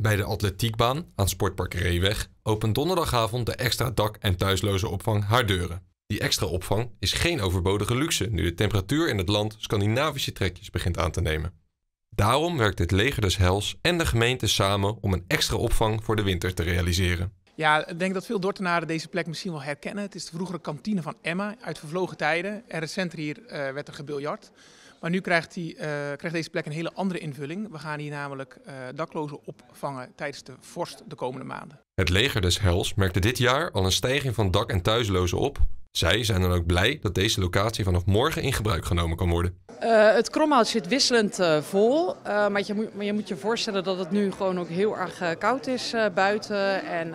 Bij de atletiekbaan aan Sportpark Reeweg opent donderdagavond de extra dak- en thuisloze opvang haar deuren. Die extra opvang is geen overbodige luxe nu de temperatuur in het land Scandinavische trekjes begint aan te nemen. Daarom werkt het leger des Hels en de gemeente samen om een extra opvang voor de winter te realiseren. Ja, ik denk dat veel Dortenaren deze plek misschien wel herkennen. Het is de vroegere kantine van Emma uit vervlogen tijden. En recenter hier eh, werd er gebiljart. Maar nu krijgt, die, eh, krijgt deze plek een hele andere invulling. We gaan hier namelijk eh, daklozen opvangen tijdens de vorst de komende maanden. Het leger des Hels merkte dit jaar al een stijging van dak- en thuislozen op. Zij zijn dan ook blij dat deze locatie vanaf morgen in gebruik genomen kan worden. Eh, het kromhout zit wisselend eh, vol, eh, maar, je moet, je moet je voorstellen dat het nu gewoon ook heel erg koud is buiten. En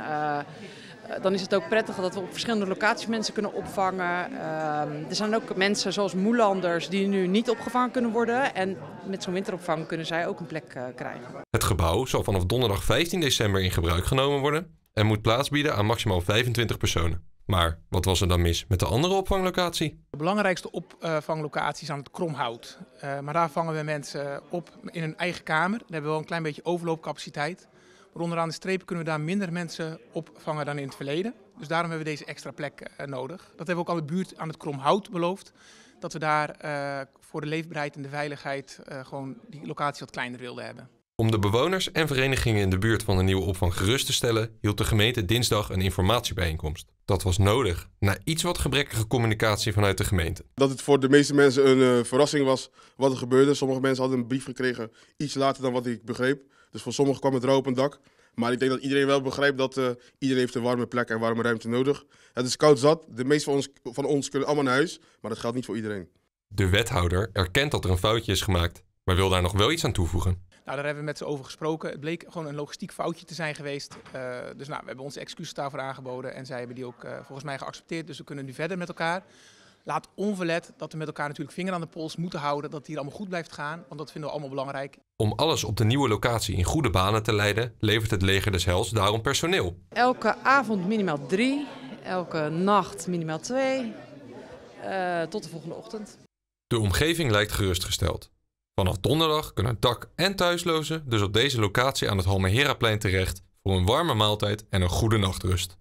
dan is het ook prettig dat we op verschillende locaties mensen kunnen opvangen. Ehm, er zijn ook mensen zoals moelanders die nu niet opgevangen kunnen worden. En met zo'n winteropvang kunnen zij ook een plek krijgen. Het gebouw zal vanaf donderdag 15 december in gebruik genomen worden en moet plaats bieden aan maximaal 25 personen. Maar wat was er dan mis met de andere opvanglocatie? De belangrijkste opvanglocaties aan het Kromhout. Eh, maar daar vangen we mensen op in hun eigen kamer. Daar hebben we wel een klein beetje overloopcapaciteit. Maar onderaan de strepen kunnen we daar minder mensen opvangen dan in het verleden. Dus daarom hebben we deze extra plek eh, nodig. Dat hebben we ook aan de buurt aan het Kromhout beloofd. Dat we daar eh, voor de leefbaarheid en de veiligheid gewoon die locatie wat kleiner wilden hebben. Om de bewoners en verenigingen in de buurt van de nieuwe opvang gerust te stellen, hield de gemeente dinsdag een informatiebijeenkomst. Dat was nodig na iets wat gebrekkige communicatie vanuit de gemeente. Dat het voor de meeste mensen een eh, verrassing was wat er gebeurde. Sommige mensen hadden een brief gekregen iets later dan wat ik begreep. Dus voor sommigen kwam het rauw op een dak. Maar ik denk dat iedereen wel begrijpt dat eh, iedereen heeft een warme plek en warme ruimte nodig. Het is koud zat. De meeste van ons, van ons kunnen allemaal naar huis, maar dat geldt niet voor iedereen. De wethouder erkent dat er een foutje is gemaakt, maar wil daar nog wel iets aan toevoegen. Nou, daar hebben we met ze over gesproken. Het bleek gewoon een logistiek foutje te zijn geweest. Eh, dus nou, we hebben onze excuses daarvoor aangeboden en zij hebben die ook eh, volgens mij geaccepteerd. Dus we kunnen nu verder met elkaar. Laat onverlet dat we met elkaar natuurlijk vinger aan de pols moeten houden. Dat het hier allemaal goed blijft gaan, want dat vinden we allemaal belangrijk. Om alles op de nieuwe locatie in goede banen te leiden, levert het leger des Hels daarom personeel. Elke avond minimaal drie, elke nacht minimaal twee, eh, tot de volgende ochtend. De omgeving lijkt gerustgesteld. Vanaf donderdag kunnen dak- en thuislozen dus op deze locatie aan het Halmeheraplein terecht voor een warme maaltijd en een goede nachtrust.